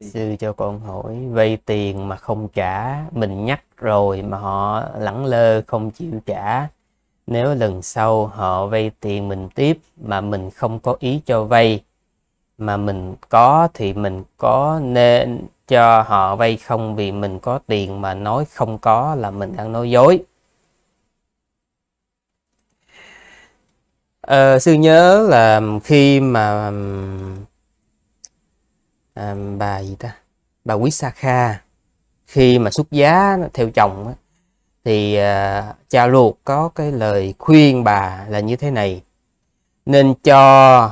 sư cho con hỏi vay tiền mà không trả mình nhắc rồi mà họ lẳng lơ không chịu trả nếu lần sau họ vay tiền mình tiếp mà mình không có ý cho vay mà mình có thì mình có nên cho họ vay không vì mình có tiền mà nói không có là mình đang nói dối ờ, sư nhớ là khi mà À, bà gì ta bà quý sa kha khi mà xuất giá theo chồng thì à, cha ruột có cái lời khuyên bà là như thế này nên cho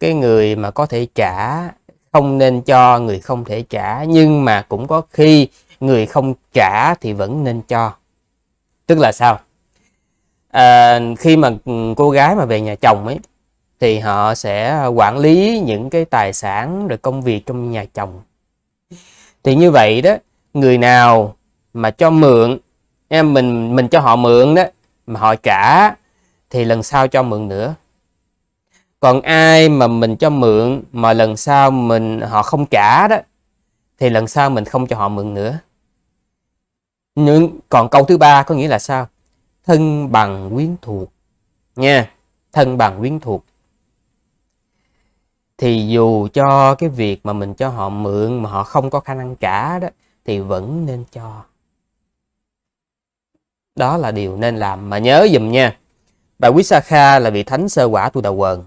cái người mà có thể trả không nên cho người không thể trả nhưng mà cũng có khi người không trả thì vẫn nên cho tức là sao à, khi mà cô gái mà về nhà chồng ấy thì họ sẽ quản lý những cái tài sản rồi công việc trong nhà chồng thì như vậy đó người nào mà cho mượn em mình mình cho họ mượn đó mà họ trả thì lần sau cho mượn nữa còn ai mà mình cho mượn mà lần sau mình họ không trả đó thì lần sau mình không cho họ mượn nữa nhưng còn câu thứ ba có nghĩa là sao thân bằng quyến thuộc nha thân bằng quyến thuộc thì dù cho cái việc mà mình cho họ mượn mà họ không có khả năng trả đó thì vẫn nên cho đó là điều nên làm mà nhớ dùm nha bà quý sa kha là vị thánh sơ quả tu đầu quần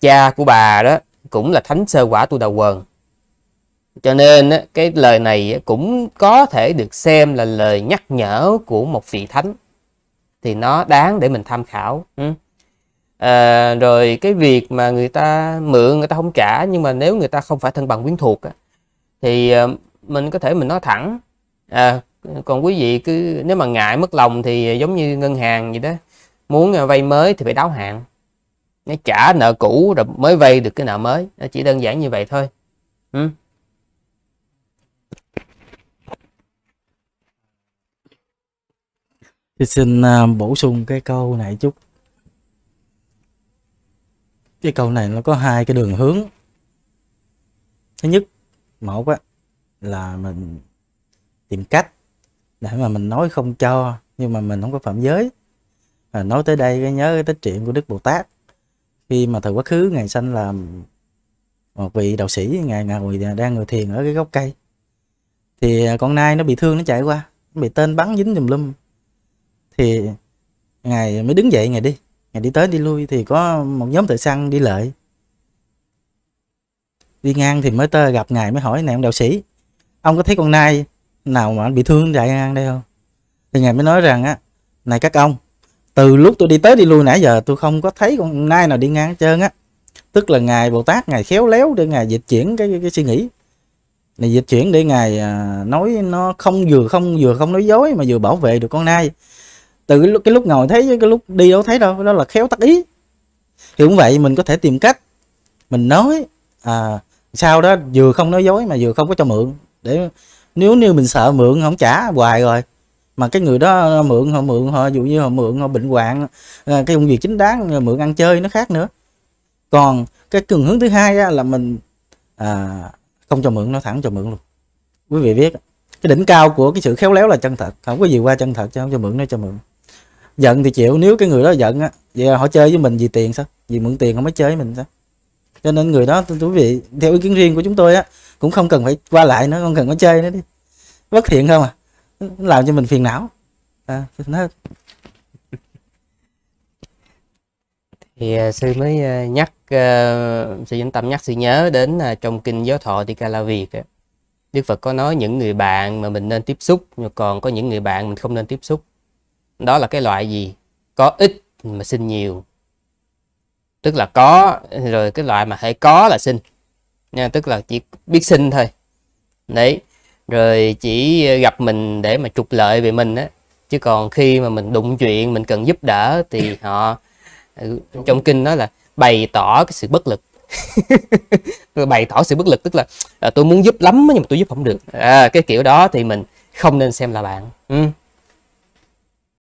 cha của bà đó cũng là thánh sơ quả tu đầu quần cho nên cái lời này cũng có thể được xem là lời nhắc nhở của một vị thánh thì nó đáng để mình tham khảo ừ à, rồi cái việc mà người ta mượn người ta không trả nhưng mà nếu người ta không phải thân bằng quyến thuộc thì ờ, mình có thể mình nói thẳng à, còn quý vị cứ nếu mà ngại mất lòng thì giống như ngân hàng gì đó muốn ờ, vay mới thì phải đáo hạn nó trả nợ cũ rồi mới vay được cái nợ mới nó chỉ đơn giản như vậy thôi ừ. thì xin à, bổ sung cái câu này chút cái câu này nó có hai cái đường hướng thứ nhất một á là mình tìm cách để mà mình nói không cho nhưng mà mình không có phạm giới à, nói tới đây cái nhớ cái tích truyện của đức bồ tát khi mà thời quá khứ ngày sanh là một vị đạo sĩ ngài ngồi đang ngồi thiền ở cái gốc cây thì con nai nó bị thương nó chạy qua nó bị tên bắn dính dùm lum thì ngài mới đứng dậy ngài đi ngày đi tới đi lui thì có một nhóm thợ săn đi lợi đi ngang thì mới tơ gặp ngài mới hỏi này ông đạo sĩ ông có thấy con nai nào mà bị thương đại ngang đây không thì ngài mới nói rằng á này các ông từ lúc tôi đi tới đi lui nãy giờ tôi không có thấy con nai nào đi ngang hết trơn á tức là ngài bồ tát ngài khéo léo để ngài dịch chuyển cái cái, cái suy nghĩ này dịch chuyển để ngài à, nói nó không vừa không vừa không nói dối mà vừa bảo vệ được con nai từ cái, cái lúc ngồi thấy với cái lúc đi đâu thấy đâu đó là khéo tắc ý thì cũng vậy mình có thể tìm cách mình nói à sau đó vừa không nói dối mà vừa không có cho mượn để nếu như mình sợ mượn không trả hoài rồi mà cái người đó ờ, mượn họ mượn họ dụ như họ mượn họ bệnh hoạn ờ, cái công việc chính đáng ờ, mượn ăn chơi nó khác nữa còn cái cường hướng thứ hai á, là mình à, không cho mượn nó thẳng cho mượn luôn quý vị biết cái đỉnh cao của cái sự khéo léo là chân thật không có gì qua chân thật chứ không cho mượn nó cho mượn giận thì chịu nếu cái người đó giận á vậy họ chơi với mình vì tiền sao vì mượn tiền họ mới chơi với mình sao cho nên người đó thưa quý vị theo ý kiến riêng của chúng tôi á cũng không cần phải qua lại nó không cần có chơi nữa đi bất thiện không à làm cho mình phiền não à, nó... thì à, sư mới à, nhắc à, sư vĩnh tâm nhắc sư nhớ đến trong kinh giáo thọ ca la Việt Đức Phật có nói những người bạn mà mình nên tiếp xúc còn có những người bạn mình không nên tiếp xúc đó là cái loại gì có ít mà sinh nhiều tức là có rồi cái loại mà hãy có là sinh nha tức là chỉ biết sinh thôi đấy rồi chỉ gặp mình để mà trục lợi về mình á chứ còn khi mà mình đụng chuyện mình cần giúp đỡ thì họ ừ, trong kinh nói là bày tỏ cái sự bất lực bày tỏ sự bất lực tức là à, tôi muốn giúp lắm nhưng mà tôi giúp không được à, cái kiểu đó thì mình không nên xem là bạn ừ.